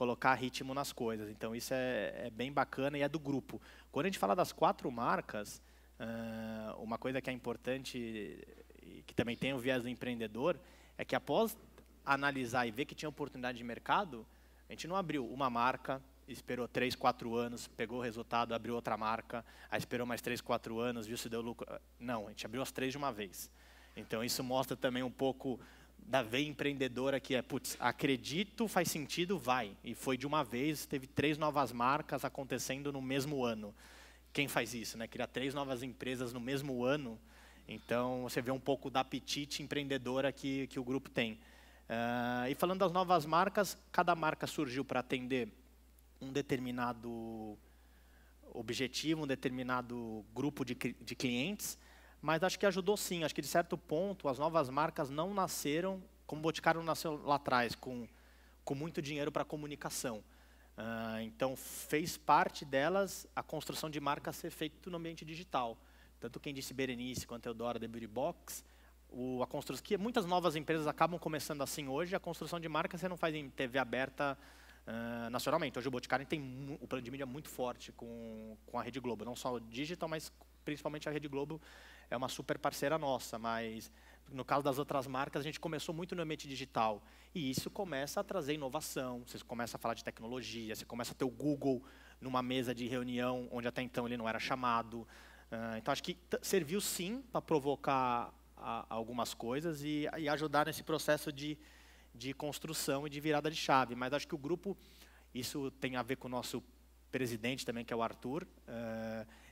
colocar ritmo nas coisas. Então isso é, é bem bacana e é do grupo. Quando a gente fala das quatro marcas, uh, uma coisa que é importante que também tem o viés do empreendedor é que após analisar e ver que tinha oportunidade de mercado, a gente não abriu uma marca, esperou três, quatro anos, pegou o resultado, abriu outra marca, aí esperou mais três, quatro anos, viu se deu lucro. Não, a gente abriu as três de uma vez. Então isso mostra também um pouco da veia empreendedora que é, putz, acredito, faz sentido, vai. E foi de uma vez, teve três novas marcas acontecendo no mesmo ano. Quem faz isso, né? Criar três novas empresas no mesmo ano. Então, você vê um pouco da apetite empreendedora que, que o grupo tem. Uh, e falando das novas marcas, cada marca surgiu para atender um determinado objetivo, um determinado grupo de, de clientes mas acho que ajudou sim. Acho que de certo ponto as novas marcas não nasceram como o Boticário nasceu lá atrás, com, com muito dinheiro para comunicação. Uh, então fez parte delas a construção de marca ser feita no ambiente digital. Tanto quem disse Berenice quanto Eudora The Beauty Box, o, a construção que muitas novas empresas acabam começando assim hoje, a construção de marca você não faz em TV aberta uh, nacionalmente. Hoje o Boticário tem o plano de mídia é muito forte com, com a Rede Globo, não só o digital, mas principalmente a Rede Globo é uma super parceira nossa, mas no caso das outras marcas, a gente começou muito no ambiente digital. E isso começa a trazer inovação, você começa a falar de tecnologia, você começa a ter o Google numa mesa de reunião onde até então ele não era chamado. Uh, então, acho que serviu sim para provocar a, algumas coisas e, e, ajudar nesse processo de, de construção e de virada de chave. Mas acho que o grupo, isso tem a ver com o nosso presidente também, que é o Arthur,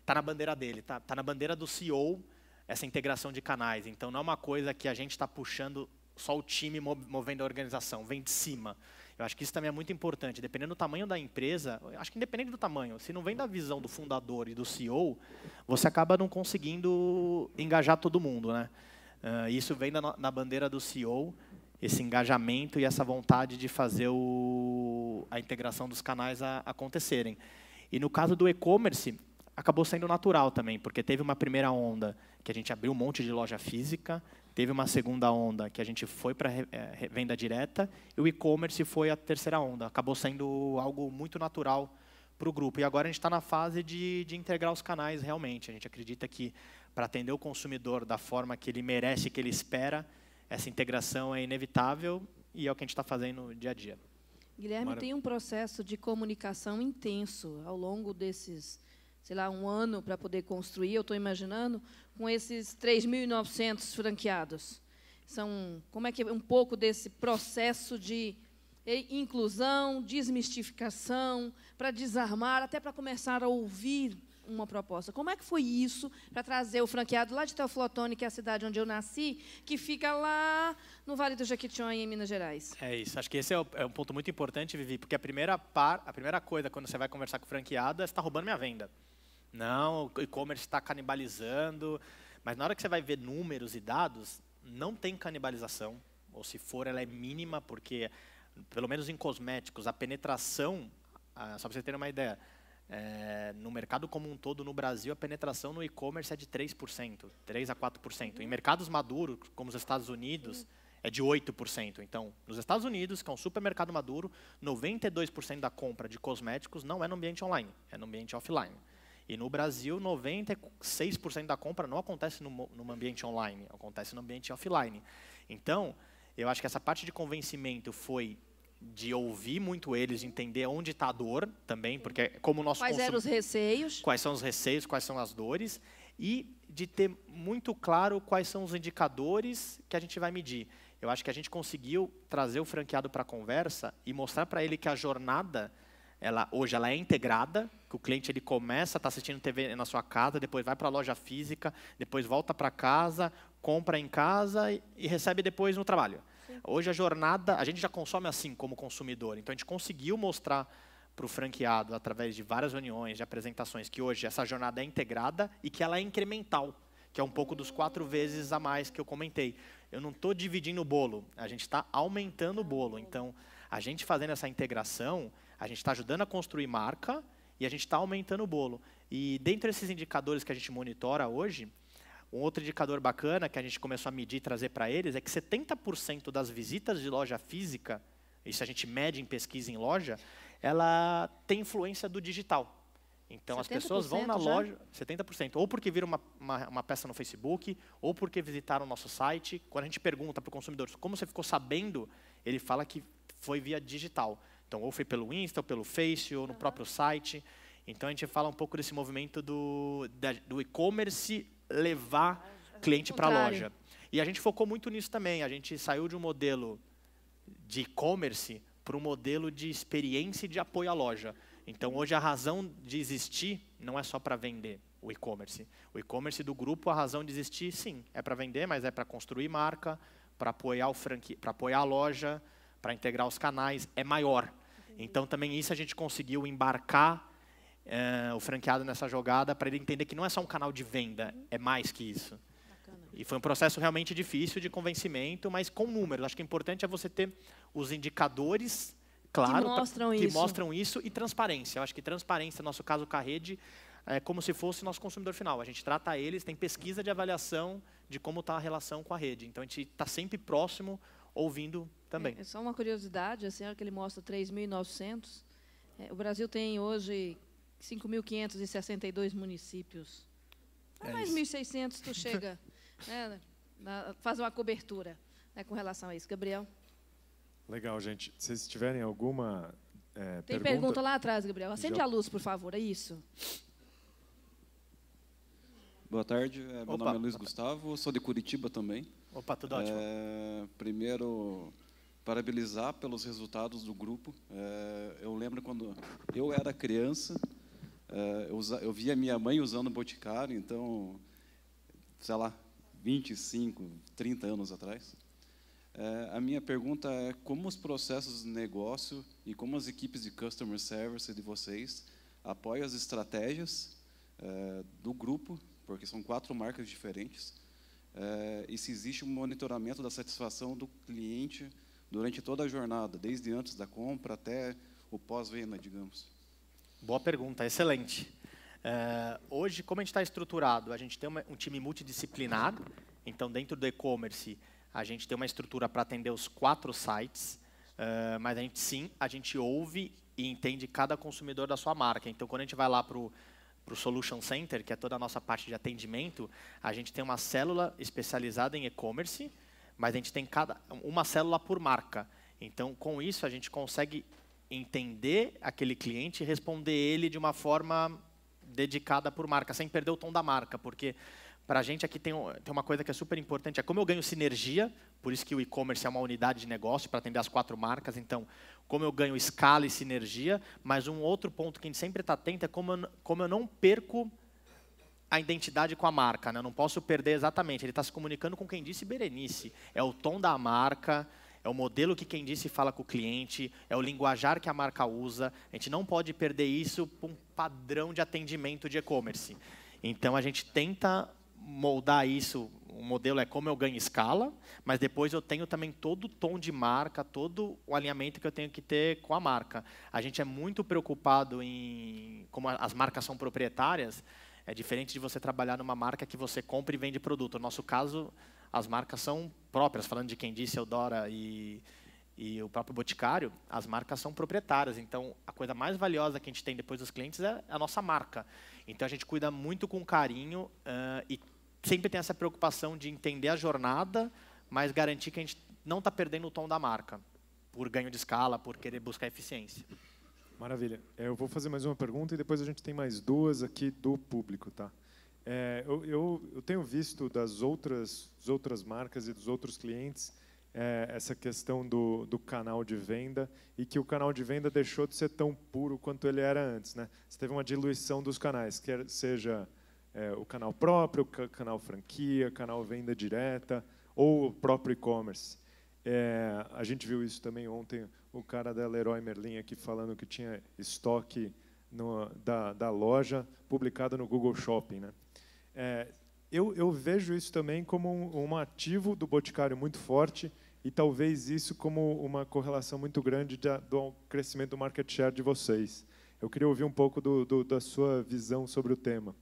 está ah, uh, na bandeira dele, está tá na bandeira do CEO essa integração de canais. Então, não é uma coisa que a gente está puxando só o time movendo a organização, vem de cima. Eu acho que isso também é muito importante. Dependendo do tamanho da empresa, acho que independente do tamanho, se não vem da visão do fundador e do CEO, você acaba não conseguindo engajar todo mundo. Né? Uh, isso vem da, na bandeira do CEO, esse engajamento e essa vontade de fazer o, a integração dos canais a, acontecerem. E no caso do e-commerce, acabou sendo natural também, porque teve uma primeira onda que a gente abriu um monte de loja física, teve uma segunda onda que a gente foi para é, eh, venda direta, e o e-commerce foi a terceira onda. Acabou sendo algo muito natural para o grupo. E agora a gente está na fase de, de integrar os canais realmente. A gente acredita que para atender o consumidor da forma que ele merece, que ele espera, essa integração é inevitável e é o que a gente está fazendo no dia a dia. Guilherme Mara... tem um processo de comunicação intenso ao longo desses sei lá, um ano para poder construir, eu estou imaginando, com esses 3.900 franqueados. São, como é que é um pouco desse processo de inclusão, desmistificação, para desarmar, até para começar a ouvir uma proposta. Como é que foi isso para trazer o franqueado lá de Teoflotone, que é a cidade onde eu nasci, que fica lá no Vale do Jequitinhonha, em Minas Gerais? É isso. Acho que esse é, o, é, um ponto muito importante, Vivi, porque a primeira, par, a primeira coisa quando você vai conversar com o franqueado é você está roubando minha venda não, o e-commerce está canibalizando. Mas na hora que você vai ver números e dados, não tem canibalização. Ou se for, ela é mínima, porque, pelo menos em cosméticos, a penetração, ah, só para vocês terem uma ideia, é, no mercado como um todo, no Brasil, a penetração no e-commerce é de 3%, 3% a 4%. Uhum. Em mercados maduros, como os Estados Unidos, é de 8%. Então, nos Estados Unidos, que é um supermercado maduro, 92% da compra de cosméticos não é no ambiente online, é no ambiente offline. E no Brasil, 96% da compra não acontece no, no ambiente online, acontece no ambiente offline. Então, eu acho que essa parte de convencimento foi de ouvir muito eles, entender onde está a dor também, porque como o nosso Quais consum... eram os receios? Quais são os receios, quais são as dores, e de ter muito claro quais são os indicadores que a gente vai medir. Eu acho que a gente conseguiu trazer o franqueado para a conversa e mostrar para ele que a jornada ela hoje ela é integrada, que o cliente ele começa a estar tá assistindo TV na sua casa, depois vai para a loja física, depois volta para casa, compra em casa e, e recebe depois no trabalho. Hoje a jornada, a gente já consome assim como consumidor, então a gente conseguiu mostrar para o franqueado, através de várias reuniões, de apresentações, que hoje essa jornada é integrada e que ela é incremental, que é um pouco dos quatro vezes a mais que eu comentei. Eu não estou dividindo o bolo, a gente está aumentando o bolo. Então, a gente fazendo essa integração, a gente está ajudando a construir marca e a gente está aumentando o bolo. E dentre esses indicadores que a gente monitora hoje, um outro indicador bacana que a gente começou a medir e trazer para eles é que 70% das visitas de loja física, isso a gente mede em pesquisa em loja, ela tem influência do digital. Então as pessoas vão na loja, já? 70%, ou porque viram uma, uma, uma, peça no Facebook, ou porque visitaram o nosso site. Quando a gente pergunta para o consumidor como você ficou sabendo, ele fala que foi via digital. Então, ou foi pelo Insta, ou pelo Face, ou no uhum. próprio site. Então, a gente fala um pouco desse movimento do, do e-commerce levar cliente para a loja. E a gente focou muito nisso também. A gente saiu de um modelo de e-commerce para um modelo de experiência e de apoio à loja. Então, hoje, a razão de existir não é só para vender o e-commerce. O e-commerce do grupo, a razão de existir, sim, é para vender, mas é para construir marca, para apoiar, o para apoiar a loja, para integrar os canais é maior. Então, também isso a gente conseguiu embarcar é, o franqueado nessa jogada para ele entender que não é só um canal de venda, é mais que isso. E foi um processo realmente difícil de convencimento, mas com números. Acho que o importante é você ter os indicadores claro, que mostram, isso. mostram isso e transparência. Eu acho que transparência, no nosso caso com a rede, é como se fosse nosso consumidor final. A gente trata eles, tem pesquisa de avaliação de como está a relação com a rede. Então, a gente está sempre próximo ouvindo também. É, só uma curiosidade, assim, que ele mostra 3.900. É, o Brasil tem hoje 5.562 municípios. é mais 1.600 tu chega, né, na, faz uma cobertura né, com relação a isso. Gabriel? Legal, gente. Se vocês tiverem alguma é, Tem pergunta... pergunta lá atrás, Gabriel. Acende a luz, por favor. É isso. Boa tarde. É, meu nome é Luiz Gustavo, sou de Curitiba também. Opa, tudo ótimo. É, primeiro, parabenizar pelos resultados do grupo. É, eu lembro quando eu era criança, é, eu, eu via minha mãe usando Boticário, então, sei lá, 25, 30 anos atrás. É, a minha pergunta é como os processos de negócio e como as equipes de customer service de vocês apoiam as estratégias é, do grupo, porque são quatro marcas diferentes, é, e se existe um monitoramento da satisfação do cliente durante toda a jornada, desde antes da compra até o pós-venda, digamos? Boa pergunta, excelente. É, hoje, como a gente está estruturado? A gente tem uma, um time multidisciplinar, então dentro do e-commerce a gente tem uma estrutura para atender os quatro sites, é, mas a gente sim, a gente ouve e entende cada consumidor da sua marca. Então, quando a gente vai lá para o para o Solution Center, que é toda a nossa parte de atendimento, a gente tem uma célula especializada em e-commerce, mas a gente tem cada, uma célula por marca. Então, com isso, a gente consegue entender aquele cliente e responder ele de uma forma dedicada por marca, sem perder o tom da marca, porque para a gente aqui tem, tem uma coisa que é super importante, é como eu ganho sinergia, por isso que o e-commerce é uma unidade de negócio para atender as quatro marcas, então como eu ganho escala e sinergia, mas um outro ponto que a gente sempre está atento é como eu, como eu não perco a identidade com a marca. Né? Eu não posso perder exatamente. Ele está se comunicando com quem disse Berenice. É o tom da marca, é o modelo que quem disse fala com o cliente, é o linguajar que a marca usa. A gente não pode perder isso para um padrão de atendimento de e-commerce. Então a gente tenta moldar isso o modelo é como eu ganho escala, mas depois eu tenho também todo o tom de marca, todo o alinhamento que eu tenho que ter com a marca. A gente é muito preocupado em como as marcas são proprietárias, é diferente de você trabalhar numa marca que você compra e vende produto. No nosso caso, as marcas são próprias, falando de quem disse, Eudora e, e o próprio Boticário, as marcas são proprietárias. Então, a coisa mais valiosa que a gente tem depois dos clientes é a nossa marca. Então, a gente cuida muito com carinho uh, e sempre tem essa preocupação de entender a jornada, mas garantir que a gente não está perdendo o tom da marca, por ganho de escala, por querer buscar eficiência. Maravilha. É, eu vou fazer mais uma pergunta e depois a gente tem mais duas aqui do público, tá? É, eu, eu, eu, tenho visto das outras, das outras marcas e dos outros clientes é, essa questão do, do canal de venda e que o canal de venda deixou de ser tão puro quanto ele era antes, né? Você teve uma diluição dos canais, quer seja é, o canal próprio, canal franquia, canal venda direta ou o próprio e-commerce. É, a gente viu isso também ontem, o cara da Leroy Merlin aqui falando que tinha estoque no, da, da, loja publicado no Google Shopping. Né? É, eu, eu, vejo isso também como um, um, ativo do Boticário muito forte e talvez isso como uma correlação muito grande do crescimento do market share de vocês. Eu queria ouvir um pouco do, do, da sua visão sobre o tema.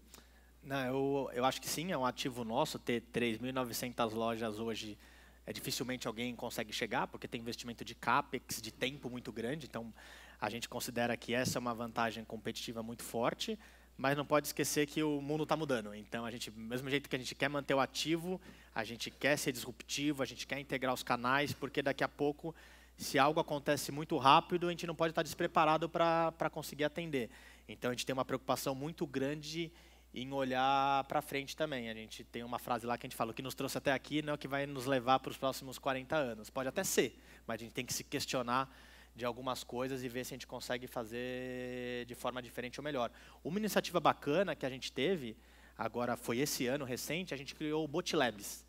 Não, eu, eu acho que sim, é um ativo nosso ter 3.900 lojas hoje. É, dificilmente alguém consegue chegar, porque tem investimento de capex, de tempo muito grande. Então, a gente considera que essa é uma vantagem competitiva muito forte, mas não pode esquecer que o mundo está mudando. Então, a gente, mesmo jeito que a gente quer manter o ativo, a gente quer ser disruptivo, a gente quer integrar os canais, porque daqui a pouco, se algo acontece muito rápido, a gente não pode estar despreparado para conseguir atender. Então, a gente tem uma preocupação muito grande de em olhar para frente também. A gente tem uma frase lá que a gente fala: o que nos trouxe até aqui não é o que vai nos levar para os próximos 40 anos. Pode até ser, mas a gente tem que se questionar de algumas coisas e ver se a gente consegue fazer de forma diferente ou melhor. Uma iniciativa bacana que a gente teve, agora foi esse ano recente, a gente criou o Botlabs.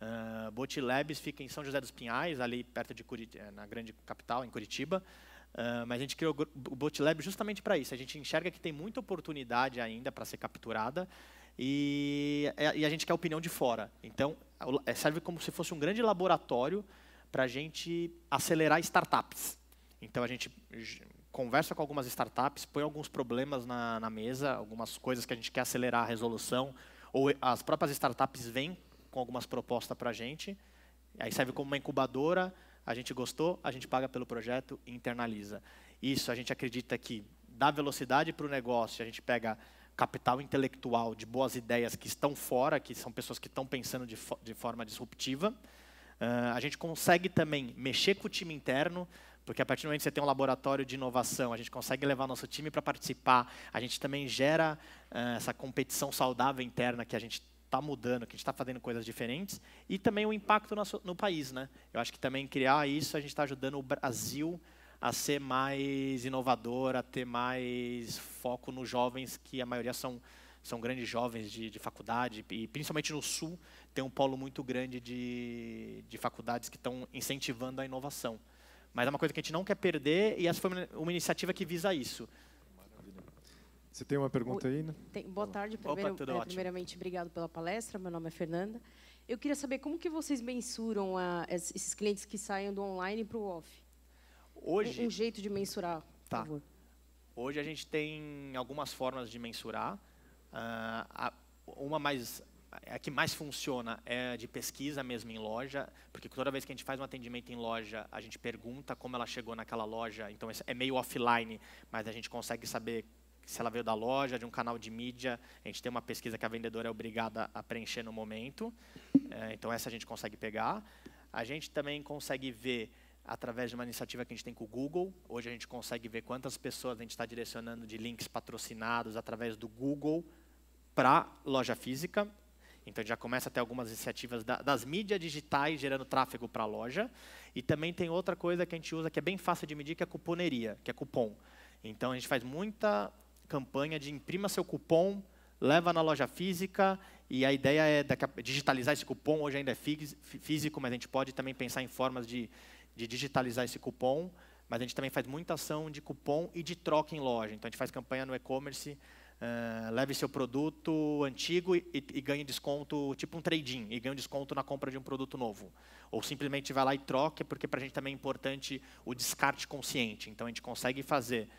Uh, ah, fica em São José dos Pinhais, ali perto de Curit eh, na grande capital, em Curitiba. Ah, mas a gente criou o BotLab justamente para isso. A gente enxerga que tem muita oportunidade ainda para ser capturada e, é, e, a gente quer opinião de fora. Então, é, serve como se fosse um grande laboratório para a gente acelerar startups. Então, a gente conversa com algumas startups, põe alguns problemas na, na mesa, algumas coisas que a gente quer acelerar a resolução, ou as próprias startups vêm com algumas propostas para a gente. Aí serve como uma incubadora a gente gostou, a gente paga pelo projeto e internaliza. Isso, a gente acredita que dá velocidade para o negócio, a gente pega capital intelectual de boas ideias que estão fora, que são pessoas que estão pensando de, fo de forma disruptiva. Uh, a gente consegue também mexer com o time interno, porque a partir do momento que você tem um laboratório de inovação, a gente consegue levar nosso time para participar, a gente também gera uh, essa competição saudável interna que a gente está mudando, que a gente está fazendo coisas diferentes, e também o impacto no, no, país. Né? Eu acho que também criar isso, a gente está ajudando o Brasil a ser mais inovador, a ter mais foco nos jovens, que a maioria são, são grandes jovens de, de faculdade, e principalmente no Sul tem um polo muito grande de, de faculdades que estão incentivando a inovação. Mas é uma coisa que a gente não quer perder, e essa foi uma iniciativa que visa isso. Você tem uma pergunta aí? Né? Tem, boa tarde, primeiro, Opa, é, primeiramente, obrigado pela palestra. Meu nome é Fernanda. Eu queria saber como que vocês mensuram a, esses clientes que saem do online para o off. Hoje, um, um, jeito de mensurar, tá. por favor. Hoje a gente tem algumas formas de mensurar. Uh, uma mais a que mais funciona é de pesquisa mesmo em loja, porque toda vez que a gente faz um atendimento em loja, a gente pergunta como ela chegou naquela loja. Então é meio offline, mas a gente consegue saber se ela veio da loja, de um canal de mídia, a gente tem uma pesquisa que a vendedora é obrigada a preencher no momento, é, então essa a gente consegue pegar. A gente também consegue ver, através de uma iniciativa que a gente tem com o Google, hoje a gente consegue ver quantas pessoas a gente está direcionando de links patrocinados através do Google para loja física. Então, já começa a ter algumas iniciativas das mídias digitais gerando tráfego para a loja. E também tem outra coisa que a gente usa que é bem fácil de medir, que é a cuponeria, que é cupom. Então, a gente faz muita campanha de imprima seu cupom, leva na loja física e a ideia é digitalizar esse cupom. Hoje ainda é físico, mas a gente pode também pensar em formas de, de digitalizar esse cupom. Mas a gente também faz muita ação de cupom e de troca em loja. Então a gente faz campanha no e-commerce Uh, leve seu produto antigo e, e, ganhe desconto, tipo um trade-in, e ganhe um desconto na compra de um produto novo. Ou simplesmente vá lá e troque, porque para a gente também é importante o descarte consciente. Então a gente consegue fazer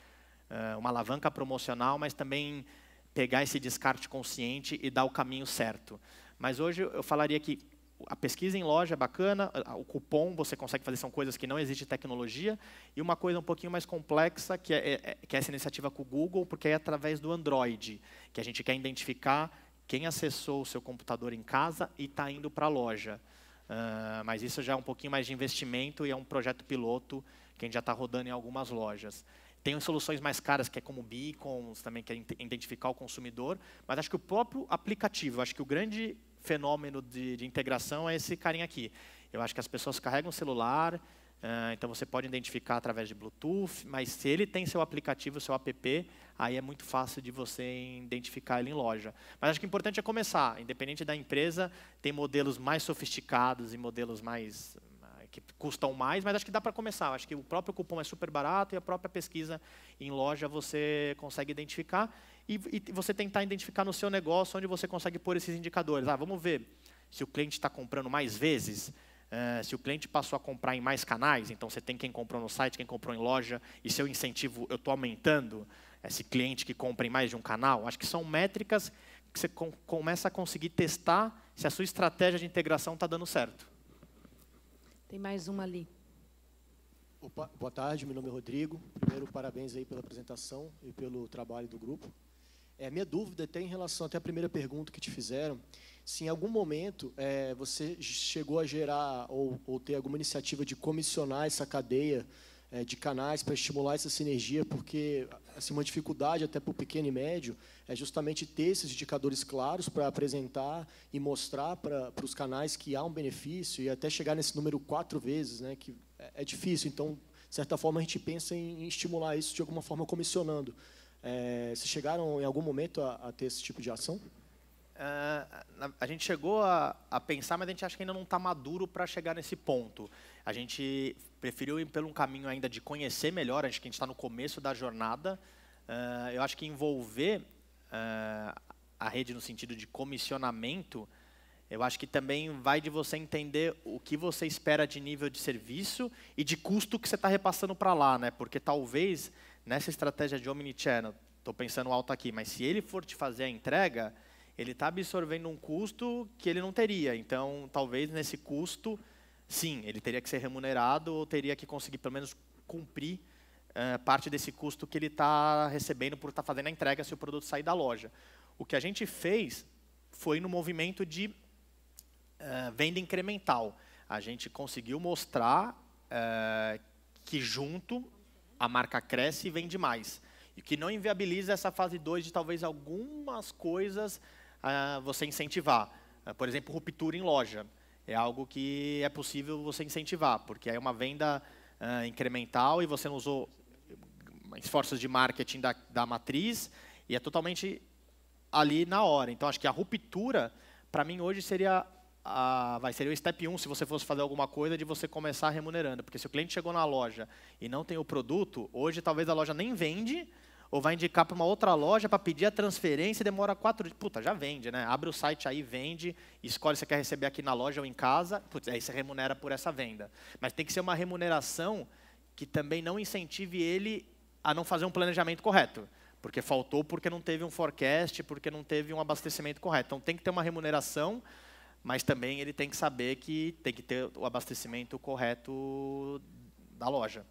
eh, uma alavanca promocional, mas também pegar esse descarte consciente e dar o caminho certo. Mas hoje eu falaria que a pesquisa em loja é bacana, o cupom você consegue fazer, são coisas que não existe tecnologia, e uma coisa um pouquinho mais complexa, que é, é, é, que é essa iniciativa com o Google, porque é através do Android, que a gente quer identificar quem acessou o seu computador em casa e está indo para a loja. Uh, mas isso já é um pouquinho mais de investimento e é um projeto piloto que a gente já está rodando em algumas lojas. Tem soluções mais caras, que é como beacons, também que é identificar o consumidor, mas acho que o próprio aplicativo, acho que o grande fenômeno de, de integração é esse carinha aqui. Eu acho que as pessoas carregam o celular, Uh, então você pode identificar através de Bluetooth, mas se ele tem seu aplicativo, seu app, aí é muito fácil de você identificar ele em loja. Mas acho que o importante é começar, independente da empresa, tem modelos mais sofisticados e modelos mais que custam mais, mas acho que dá para começar. Acho que o próprio cupom é super barato e a própria pesquisa em loja você consegue identificar e, e você tentar identificar no seu negócio onde você consegue pôr esses indicadores. Ah, vamos ver se o cliente está comprando mais vezes, Uh, se o cliente passou a comprar em mais canais, então você tem quem comprou no site, quem comprou em loja, e seu incentivo eu estou aumentando esse cliente que compra em mais de um canal, acho que são métricas que você com começa a conseguir testar se a sua estratégia de integração está dando certo. Tem mais uma ali. Opa, boa tarde, meu nome é Rodrigo. Primeiro, parabéns aí pela apresentação e pelo trabalho do grupo. É, minha dúvida até em relação até a primeira pergunta que te fizeram, se em algum momento é, você chegou a gerar ou, ou ter alguma iniciativa de comissionar essa cadeia é, de canais para estimular essa sinergia, porque assim, uma dificuldade até para o pequeno e médio é justamente ter esses indicadores claros para apresentar e mostrar para os canais que há um benefício e até chegar nesse número quatro vezes, né, que é, é difícil. Então, de certa forma, a gente pensa em, em estimular isso de alguma forma comissionando. É, vocês chegaram em algum momento a, a ter esse tipo de ação? Uh, a gente chegou a, a, pensar, mas a gente acha que ainda não está maduro para chegar nesse ponto. A gente preferiu ir pelo um caminho ainda de conhecer melhor, acho que a gente está no começo da jornada. Uh, eu acho que envolver uh, a rede no sentido de comissionamento, eu acho que também vai de você entender o que você espera de nível de serviço e de custo que você está repassando para lá, né? Porque talvez nessa estratégia de omnichannel, estou pensando alto aqui, mas se ele for te fazer a entrega, ele está absorvendo um custo que ele não teria. Então, talvez nesse custo, sim, ele teria que ser remunerado ou teria que conseguir pelo menos cumprir uh, parte desse custo que ele está recebendo por estar tá fazendo a entrega se o produto sair da loja. O que a gente fez foi no movimento de uh, venda incremental. A gente conseguiu mostrar uh, que junto a marca cresce e vende mais. E que não inviabiliza essa fase 2 de talvez algumas coisas a você incentivar. Ah, por exemplo, ruptura em loja. É algo que é possível você incentivar, porque é uma venda uh, incremental e você não usou esforços de marketing da, da matriz e é totalmente ali na hora. Então, acho que a ruptura, para mim, hoje seria a, vai ser o step 1, um, se você fosse fazer alguma coisa, de você começar remunerando. Porque se o cliente chegou na loja e não tem o produto, hoje talvez a loja nem vende, ou vai indicar para uma outra loja para pedir a transferência e demora quatro dias. Puta, já vende, né? Abre o site aí, vende, escolhe se quer receber aqui na loja ou em casa, putz, aí você remunera por essa venda. Mas tem que ser uma remuneração que também não incentive ele a não fazer um planejamento correto. Porque faltou, porque não teve um forecast, porque não teve um abastecimento correto. Então tem que ter uma remuneração, mas também ele tem que saber que tem que ter o abastecimento correto da loja.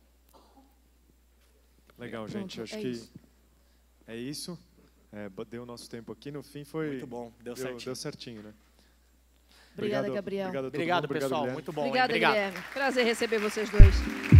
Legal, gente. Pronto, Acho é que isso. É isso. É, deu o nosso tempo aqui. No fim foi. Muito bom, deu, certinho. Deu certinho, né? Obrigada, obrigado, Gabriel. Obrigado, obrigado pessoal. Obrigado, muito bom. Obrigada, Guilherme. Prazer receber vocês dois.